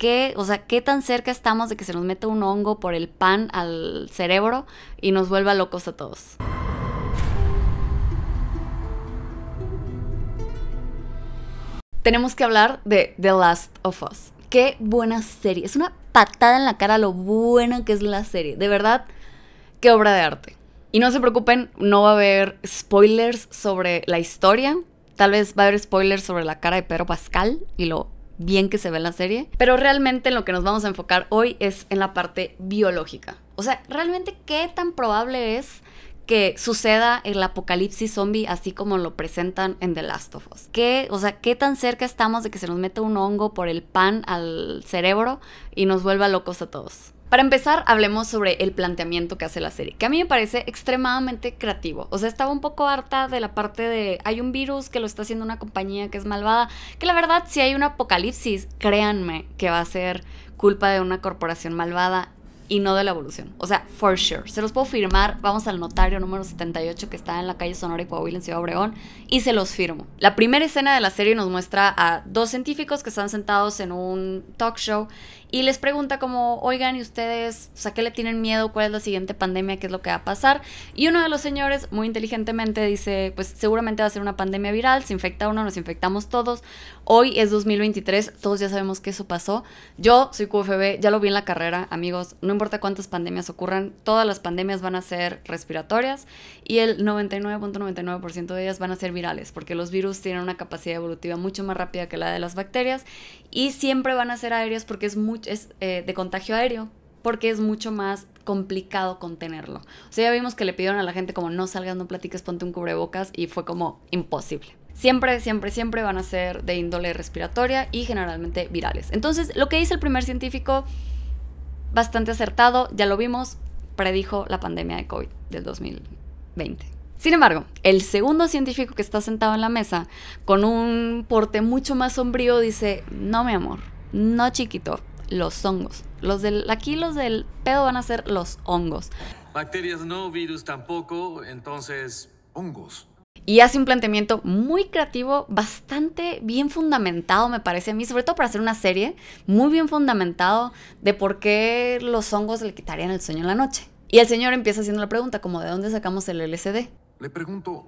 qué, o sea, qué tan cerca estamos de que se nos meta un hongo por el pan al cerebro y nos vuelva locos a todos. Tenemos que hablar de The Last of Us. Qué buena serie. Es una patada en la cara lo buena que es la serie. De verdad, qué obra de arte. Y no se preocupen, no va a haber spoilers sobre la historia. Tal vez va a haber spoilers sobre la cara de Pedro Pascal y lo bien que se ve la serie, pero realmente lo que nos vamos a enfocar hoy es en la parte biológica. O sea, realmente qué tan probable es que suceda el apocalipsis zombie así como lo presentan en The Last of Us. ¿Qué, o sea, qué tan cerca estamos de que se nos meta un hongo por el pan al cerebro y nos vuelva locos a todos? Para empezar, hablemos sobre el planteamiento que hace la serie, que a mí me parece extremadamente creativo. O sea, estaba un poco harta de la parte de hay un virus que lo está haciendo una compañía que es malvada, que la verdad si hay un apocalipsis, créanme que va a ser culpa de una corporación malvada y no de la evolución. O sea, for sure. Se los puedo firmar. Vamos al notario número 78 que está en la calle Sonora y Coahuila en Ciudad Obregón y se los firmo. La primera escena de la serie nos muestra a dos científicos que están sentados en un talk show y les pregunta como, oigan, ¿y ustedes, qué le tienen miedo? ¿Cuál es la siguiente pandemia? ¿Qué es lo que va a pasar? Y uno de los señores, muy inteligentemente, dice, pues seguramente va a ser una pandemia viral, se infecta uno, nos infectamos todos. Hoy es 2023, todos ya sabemos que eso pasó. Yo soy QFB, ya lo vi en la carrera, amigos, no importa cuántas pandemias ocurran, todas las pandemias van a ser respiratorias y el 99.99% de ellas van a ser virales, porque los virus tienen una capacidad evolutiva mucho más rápida que la de las bacterias y siempre van a ser aéreas porque es muy es eh, de contagio aéreo, porque es mucho más complicado contenerlo. O sea, ya vimos que le pidieron a la gente como no salgas, no platiques, ponte un cubrebocas y fue como imposible. Siempre, siempre, siempre van a ser de índole respiratoria y generalmente virales. Entonces, lo que dice el primer científico, bastante acertado, ya lo vimos, predijo la pandemia de COVID del 2020. Sin embargo, el segundo científico que está sentado en la mesa, con un porte mucho más sombrío, dice, no mi amor, no chiquito, los hongos. Los del, aquí los del pedo van a ser los hongos. Bacterias no, virus tampoco, entonces hongos. Y hace un planteamiento muy creativo, bastante bien fundamentado, me parece a mí, sobre todo para hacer una serie, muy bien fundamentado de por qué los hongos le quitarían el sueño en la noche. Y el señor empieza haciendo la pregunta, como de dónde sacamos el lcd Le pregunto,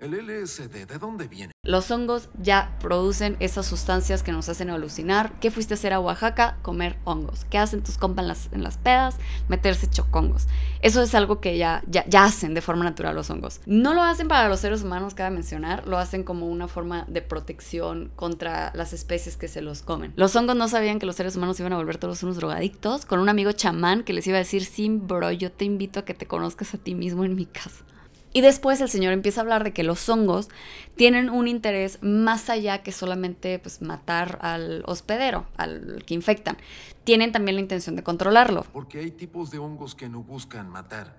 ¿El LSD de dónde viene? Los hongos ya producen esas sustancias que nos hacen alucinar. ¿Qué fuiste a hacer a Oaxaca? Comer hongos. ¿Qué hacen tus compas en las, pedas? Meterse chocongos. Eso es algo que ya, ya, hacen de forma natural los hongos. No lo hacen para los seres humanos, cabe mencionar. Lo hacen como una forma de protección contra las especies que se los comen. Los hongos no sabían que los seres humanos iban a volver todos unos drogadictos. Con un amigo chamán que les iba a decir, sí, bro, yo te invito a que te conozcas a ti mismo en mi casa. Y después el señor empieza a hablar de que los hongos tienen un interés más allá que solamente pues, matar al hospedero, al que infectan. Tienen también la intención de controlarlo. Porque hay tipos de hongos que no buscan matar,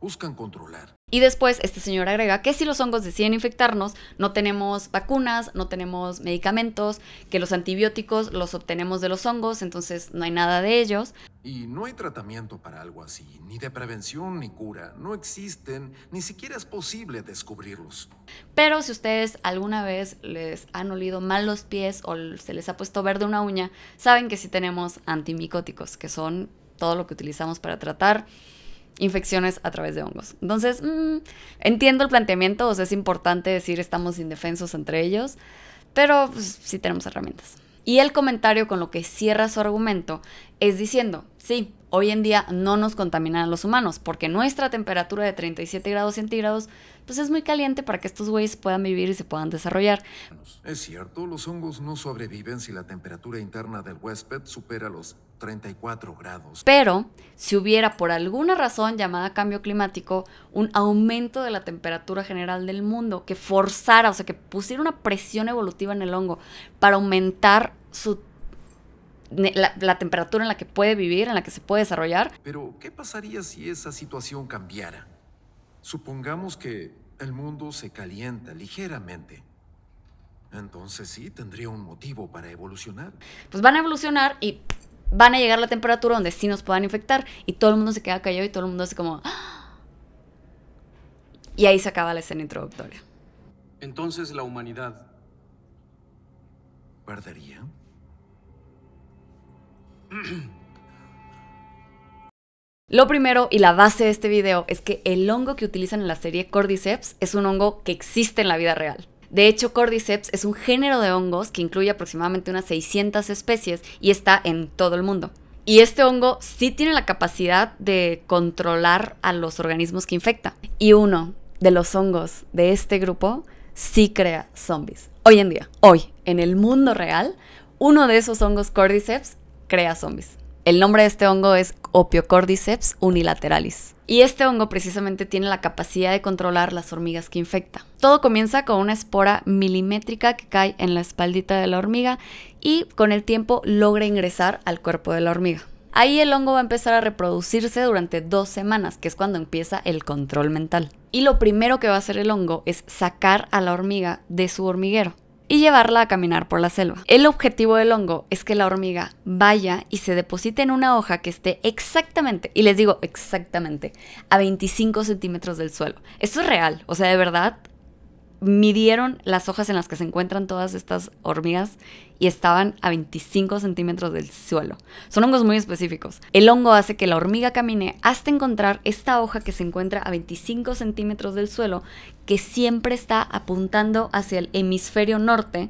buscan controlar. Y después este señor agrega que si los hongos deciden infectarnos, no tenemos vacunas, no tenemos medicamentos, que los antibióticos los obtenemos de los hongos, entonces no hay nada de ellos. Y no hay tratamiento para algo así, ni de prevención ni cura, no existen, ni siquiera es posible descubrirlos. Pero si ustedes alguna vez les han olido mal los pies o se les ha puesto verde una uña, saben que sí tenemos antimicóticos, que son todo lo que utilizamos para tratar infecciones a través de hongos. Entonces, mm, entiendo el planteamiento, es importante decir estamos indefensos entre ellos, pero pues, sí tenemos herramientas. Y el comentario con lo que cierra su argumento es diciendo, sí, hoy en día no nos contaminan los humanos porque nuestra temperatura de 37 grados centígrados entonces pues, es muy caliente para que estos güeyes puedan vivir y se puedan desarrollar. Es cierto, los hongos no sobreviven si la temperatura interna del huésped supera los 34 grados. Pero si hubiera por alguna razón llamada cambio climático un aumento de la temperatura general del mundo que forzara, o sea, que pusiera una presión evolutiva en el hongo para aumentar su la, temperatura en la que puede vivir, en la que se puede desarrollar. Pero, ¿qué pasaría si esa situación cambiara? Supongamos que el mundo se calienta ligeramente. Entonces sí, tendría un motivo para evolucionar. Pues van a evolucionar y van a llegar a la temperatura donde sí nos puedan infectar y todo el mundo se queda callado y todo el mundo hace como... Ah". Y ahí se acaba la escena introductoria. Entonces la humanidad... ¿Perdería? Lo primero y la base de este video es que el hongo que utilizan en la serie Cordyceps es un hongo que existe en la vida real. De hecho, Cordyceps es un género de hongos que incluye aproximadamente unas 600 especies y está en todo el mundo. Y este hongo sí tiene la capacidad de controlar a los organismos que infecta. Y uno de los hongos de este grupo sí crea zombies. Hoy en día, hoy, en el mundo real, uno de esos hongos Cordyceps crea zombies. El nombre de este hongo es Opiocordyceps unilateralis. Y este hongo precisamente tiene la capacidad de controlar las hormigas que infecta. Todo comienza con una espora milimétrica que cae en la espaldita de la hormiga y con el tiempo logra ingresar al cuerpo de la hormiga. Ahí el hongo va a empezar a reproducirse durante dos semanas, que es cuando empieza el control mental. Y lo primero que va a hacer el hongo es sacar a la hormiga de su hormiguero y llevarla a caminar por la selva. El objetivo del hongo es que la hormiga vaya y se deposite en una hoja que esté exactamente, y les digo exactamente, a 25 centímetros del suelo. Esto es real, o sea, de verdad, midieron las hojas en las que se encuentran todas estas hormigas y estaban a 25 centímetros del suelo. Son hongos muy específicos. El hongo hace que la hormiga camine hasta encontrar esta hoja que se encuentra a 25 centímetros del suelo, que siempre está apuntando hacia el hemisferio norte,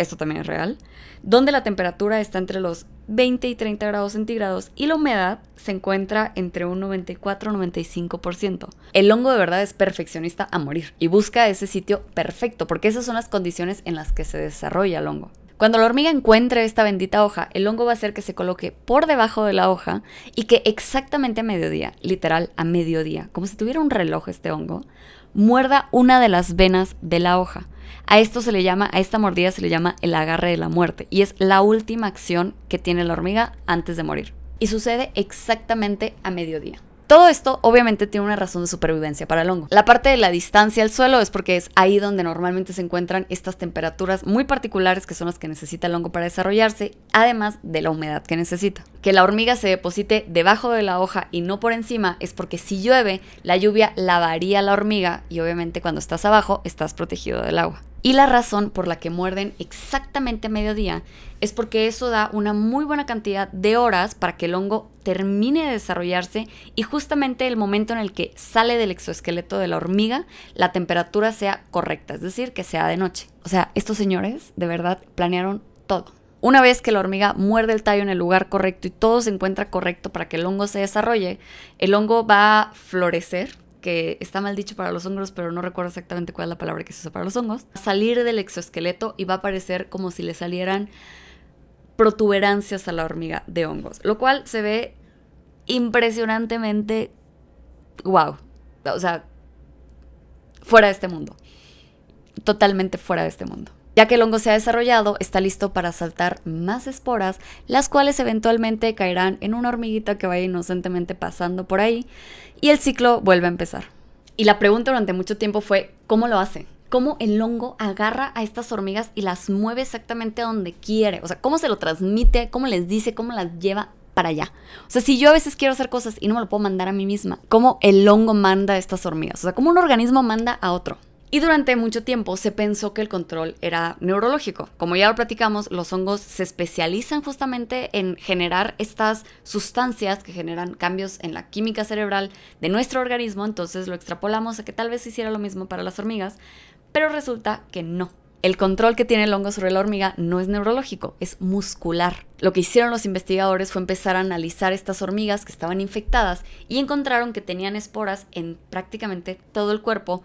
esto también es real, donde la temperatura está entre los 20 y 30 grados centígrados y la humedad se encuentra entre un 94 y 95%. El hongo de verdad es perfeccionista a morir y busca ese sitio perfecto porque esas son las condiciones en las que se desarrolla el hongo. Cuando la hormiga encuentre esta bendita hoja, el hongo va a hacer que se coloque por debajo de la hoja y que exactamente a mediodía, literal a mediodía, como si tuviera un reloj este hongo, muerda una de las venas de la hoja. A esto se le llama, a esta mordida se le llama el agarre de la muerte y es la última acción que tiene la hormiga antes de morir. Y sucede exactamente a mediodía. Todo esto obviamente tiene una razón de supervivencia para el hongo. La parte de la distancia al suelo es porque es ahí donde normalmente se encuentran estas temperaturas muy particulares que son las que necesita el hongo para desarrollarse, además de la humedad que necesita. Que la hormiga se deposite debajo de la hoja y no por encima es porque si llueve, la lluvia lavaría la hormiga y obviamente cuando estás abajo estás protegido del agua. Y la razón por la que muerden exactamente a mediodía es porque eso da una muy buena cantidad de horas para que el hongo termine de desarrollarse y justamente el momento en el que sale del exoesqueleto de la hormiga, la temperatura sea correcta, es decir, que sea de noche. O sea, estos señores de verdad planearon todo. Una vez que la hormiga muerde el tallo en el lugar correcto y todo se encuentra correcto para que el hongo se desarrolle, el hongo va a florecer, que está mal dicho para los hongos, pero no recuerdo exactamente cuál es la palabra que se usa para los hongos, salir del exoesqueleto y va a parecer como si le salieran protuberancias a la hormiga de hongos, lo cual se ve impresionantemente wow, o sea, fuera de este mundo, totalmente fuera de este mundo. Ya que el hongo se ha desarrollado, está listo para saltar más esporas, las cuales eventualmente caerán en una hormiguita que vaya inocentemente pasando por ahí y el ciclo vuelve a empezar. Y la pregunta durante mucho tiempo fue, ¿cómo lo hace? ¿Cómo el hongo agarra a estas hormigas y las mueve exactamente a donde quiere? O sea, ¿cómo se lo transmite? ¿Cómo les dice? ¿Cómo las lleva para allá? O sea, si yo a veces quiero hacer cosas y no me lo puedo mandar a mí misma, ¿cómo el hongo manda a estas hormigas? O sea, ¿cómo un organismo manda a otro? Y durante mucho tiempo se pensó que el control era neurológico. Como ya lo platicamos, los hongos se especializan justamente en generar estas sustancias que generan cambios en la química cerebral de nuestro organismo, entonces lo extrapolamos a que tal vez hiciera lo mismo para las hormigas, pero resulta que no. El control que tiene el hongo sobre la hormiga no es neurológico, es muscular. Lo que hicieron los investigadores fue empezar a analizar estas hormigas que estaban infectadas y encontraron que tenían esporas en prácticamente todo el cuerpo,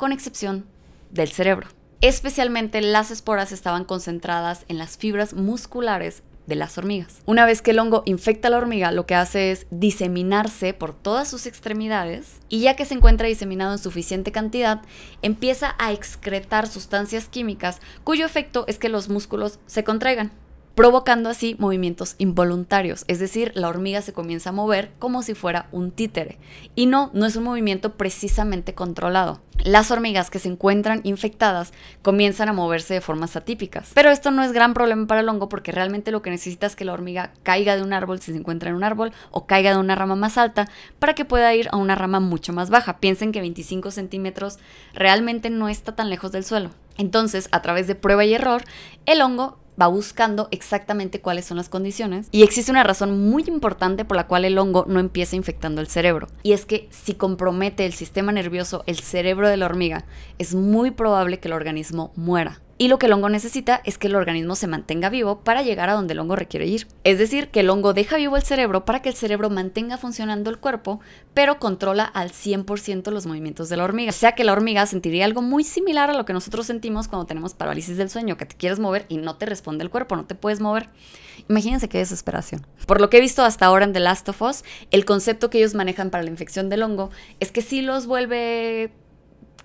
con excepción del cerebro. Especialmente las esporas estaban concentradas en las fibras musculares de las hormigas. Una vez que el hongo infecta a la hormiga, lo que hace es diseminarse por todas sus extremidades y ya que se encuentra diseminado en suficiente cantidad, empieza a excretar sustancias químicas cuyo efecto es que los músculos se contraigan provocando así movimientos involuntarios, es decir, la hormiga se comienza a mover como si fuera un títere. Y no, no es un movimiento precisamente controlado. Las hormigas que se encuentran infectadas comienzan a moverse de formas atípicas. Pero esto no es gran problema para el hongo porque realmente lo que necesita es que la hormiga caiga de un árbol si se encuentra en un árbol o caiga de una rama más alta para que pueda ir a una rama mucho más baja. Piensen que 25 centímetros realmente no está tan lejos del suelo. Entonces, a través de prueba y error, el hongo va buscando exactamente cuáles son las condiciones. Y existe una razón muy importante por la cual el hongo no empieza infectando el cerebro. Y es que si compromete el sistema nervioso, el cerebro de la hormiga, es muy probable que el organismo muera y lo que el hongo necesita es que el organismo se mantenga vivo para llegar a donde el hongo requiere ir. Es decir, que el hongo deja vivo el cerebro para que el cerebro mantenga funcionando el cuerpo, pero controla al 100% los movimientos de la hormiga. O sea que la hormiga sentiría algo muy similar a lo que nosotros sentimos cuando tenemos parálisis del sueño, que te quieres mover y no te responde el cuerpo, no te puedes mover. Imagínense qué desesperación. Por lo que he visto hasta ahora en The Last of Us, el concepto que ellos manejan para la infección del hongo es que si los vuelve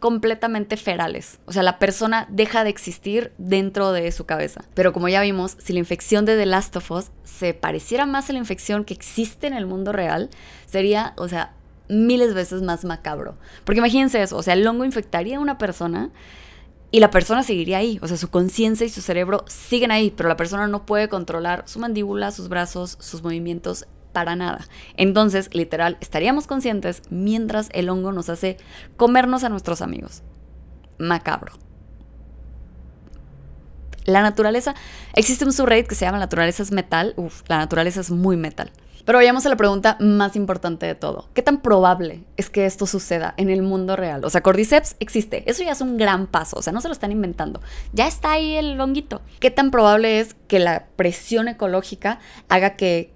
completamente ferales. O sea, la persona deja de existir dentro de su cabeza. Pero como ya vimos, si la infección de The Last of Us se pareciera más a la infección que existe en el mundo real, sería, o sea, miles veces más macabro. Porque imagínense eso, o sea, el hongo infectaría a una persona y la persona seguiría ahí, o sea, su conciencia y su cerebro siguen ahí, pero la persona no puede controlar su mandíbula, sus brazos, sus movimientos, para nada. Entonces, literal, estaríamos conscientes mientras el hongo nos hace comernos a nuestros amigos. Macabro. La naturaleza, existe un subreddit que se llama Naturaleza es metal. Uf, la naturaleza es muy metal. Pero vayamos a la pregunta más importante de todo. ¿Qué tan probable es que esto suceda en el mundo real? O sea, Cordyceps existe. Eso ya es un gran paso. O sea, no se lo están inventando. Ya está ahí el honguito. ¿Qué tan probable es que la presión ecológica haga que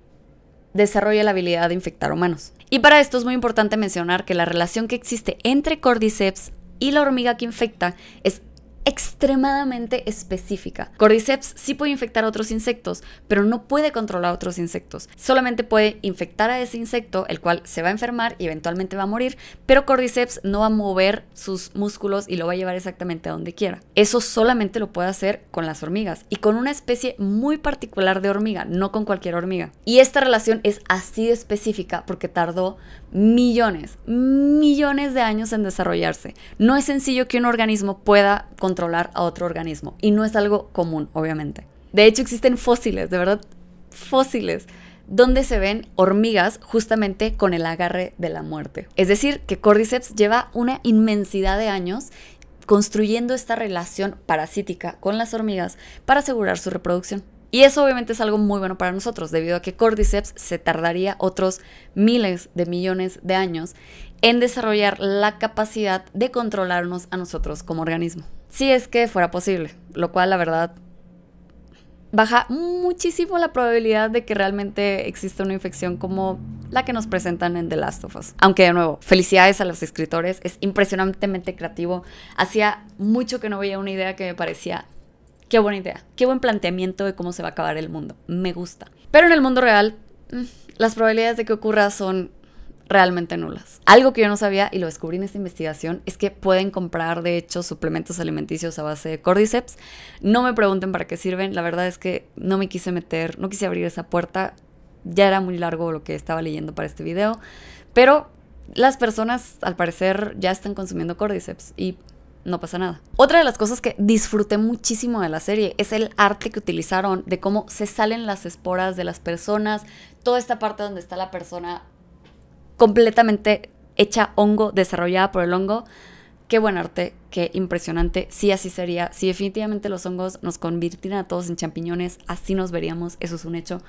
desarrolla la habilidad de infectar humanos. Y para esto es muy importante mencionar que la relación que existe entre Cordyceps y la hormiga que infecta es extremadamente específica. Cordyceps sí puede infectar a otros insectos, pero no puede controlar a otros insectos. Solamente puede infectar a ese insecto, el cual se va a enfermar y eventualmente va a morir, pero Cordyceps no va a mover sus músculos y lo va a llevar exactamente a donde quiera. Eso solamente lo puede hacer con las hormigas y con una especie muy particular de hormiga, no con cualquier hormiga. Y esta relación es así de específica porque tardó millones, millones de años en desarrollarse. No es sencillo que un organismo pueda controlar a otro organismo y no es algo común, obviamente. De hecho, existen fósiles, de verdad, fósiles, donde se ven hormigas justamente con el agarre de la muerte. Es decir, que Cordyceps lleva una inmensidad de años construyendo esta relación parasítica con las hormigas para asegurar su reproducción. Y eso obviamente es algo muy bueno para nosotros, debido a que Cordyceps se tardaría otros miles de millones de años en desarrollar la capacidad de controlarnos a nosotros como organismo. Si es que fuera posible, lo cual la verdad baja muchísimo la probabilidad de que realmente exista una infección como la que nos presentan en The Last of Us. Aunque de nuevo, felicidades a los escritores, es impresionantemente creativo. Hacía mucho que no veía una idea que me parecía Qué buena idea, qué buen planteamiento de cómo se va a acabar el mundo. Me gusta. Pero en el mundo real, mm, las probabilidades de que ocurra son realmente nulas. Algo que yo no sabía y lo descubrí en esta investigación es que pueden comprar de hecho suplementos alimenticios a base de cordyceps. No me pregunten para qué sirven, la verdad es que no me quise meter, no quise abrir esa puerta. Ya era muy largo lo que estaba leyendo para este video, pero las personas al parecer ya están consumiendo cordyceps y no pasa nada. Otra de las cosas que disfruté muchísimo de la serie es el arte que utilizaron de cómo se salen las esporas de las personas, toda esta parte donde está la persona completamente hecha hongo, desarrollada por el hongo qué buen arte, qué impresionante. Sí, así sería. Si definitivamente los hongos nos convirtieran a todos en champiñones, así nos veríamos. Eso es un hecho.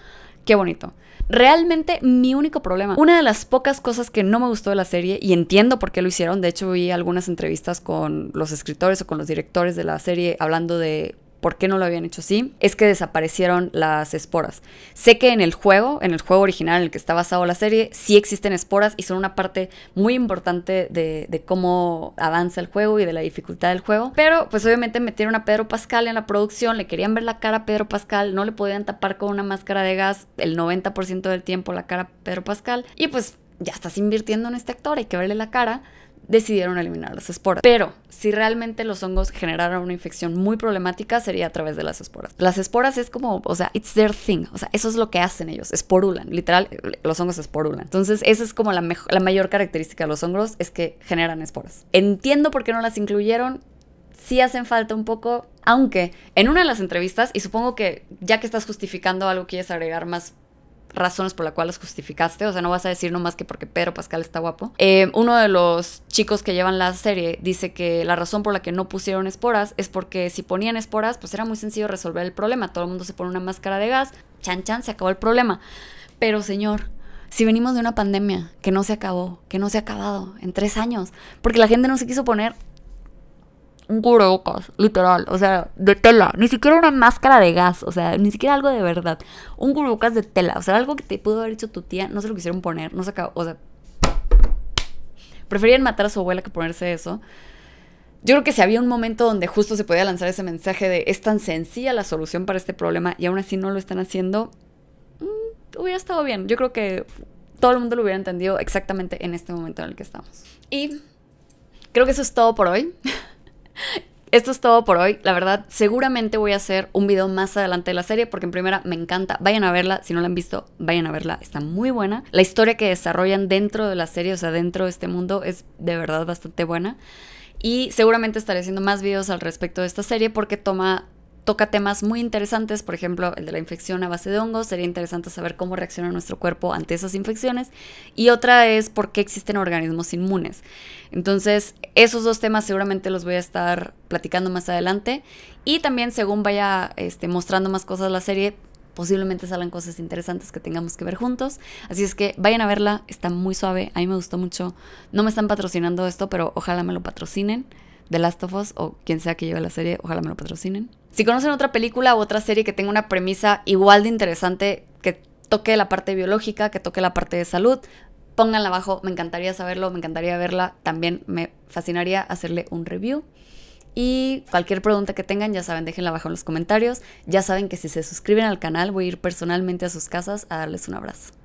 Qué bonito. Realmente mi único problema, una de las pocas cosas que no me gustó de la serie, y entiendo por qué lo hicieron, de hecho vi algunas entrevistas con los escritores o con los directores de la serie hablando de por qué no lo habían hecho así, es que desaparecieron las esporas. Sé que en el juego, en el juego original en el que está basado la serie, sí existen esporas y son una parte muy importante de, cómo avanza el juego y de la dificultad del juego. Pero pues obviamente metieron a Pedro Pascal en la producción, le querían ver la cara a Pedro Pascal, no le podían tapar con una máscara de gas el 90% del tiempo la cara a Pedro Pascal. Y pues ya estás invirtiendo en este actor, hay que verle la cara decidieron eliminar las esporas. Pero si realmente los hongos generaron una infección muy problemática, sería a través de las esporas. Las esporas es como, o sea, it's their thing. O sea, eso es lo que hacen ellos. Esporulan. Literal, los hongos esporulan. Entonces, esa es como la, la mayor característica de los hongos, es que generan esporas. Entiendo por qué no las incluyeron. Sí hacen falta un poco, aunque en una de las entrevistas, y supongo que ya que estás justificando algo, quieres agregar más razones por las cuales las justificaste, o sea, no vas a decir nomás que porque Pedro Pascal está guapo. Eh, uno de los chicos que llevan la serie dice que la razón por la que no pusieron esporas es porque si ponían esporas, pues era muy sencillo resolver el problema, todo el mundo se pone una máscara de gas, chan chan, se acabó el problema. Pero señor, si venimos de una pandemia que no se acabó, que no se ha acabado en tres años, porque la gente no se quiso poner un cubrebocas, literal, o sea, de tela, ni siquiera una máscara de gas, o sea, ni siquiera algo de verdad, un cubrebocas de tela, o sea, algo que te pudo haber hecho tu tía, no se lo quisieron poner, no se acabó, o sea, preferían matar a su abuela que ponerse eso. Yo creo que si había un momento donde justo se podía lanzar ese mensaje de es tan sencilla la solución para este problema y aún así no lo están haciendo, mm, hubiera estado bien. Yo creo que todo el mundo lo hubiera entendido exactamente en este momento en el que estamos. Y creo que eso es todo por hoy. Esto es todo por hoy. La verdad, seguramente voy a hacer un video más adelante de la serie porque en primera me encanta. Vayan a verla. Si no la han visto, vayan a verla. Está muy buena. La historia que desarrollan dentro de la serie, o sea, dentro de este mundo, es de verdad bastante buena. Y seguramente estaré haciendo más videos al respecto de esta serie porque toma toca temas muy interesantes, por ejemplo, el de la infección a base de hongos, sería interesante saber cómo reacciona nuestro cuerpo ante esas infecciones, y otra es por qué existen organismos inmunes. Entonces, esos dos temas seguramente los voy a estar platicando más adelante, y también según vaya este, mostrando más cosas la serie, posiblemente salgan cosas interesantes que tengamos que ver juntos. Así es que vayan a verla, está muy suave, a mí me gustó mucho. No me están patrocinando esto, pero ojalá me lo patrocinen. The Last of Us o quien sea que lleve la serie, ojalá me lo patrocinen. Si conocen otra película u otra serie que tenga una premisa igual de interesante, que toque la parte biológica, que toque la parte de salud, pónganla abajo, me encantaría saberlo, me encantaría verla, también me fascinaría hacerle un review. Y cualquier pregunta que tengan, ya saben, déjenla abajo en los comentarios. Ya saben que si se suscriben al canal, voy a ir personalmente a sus casas a darles un abrazo.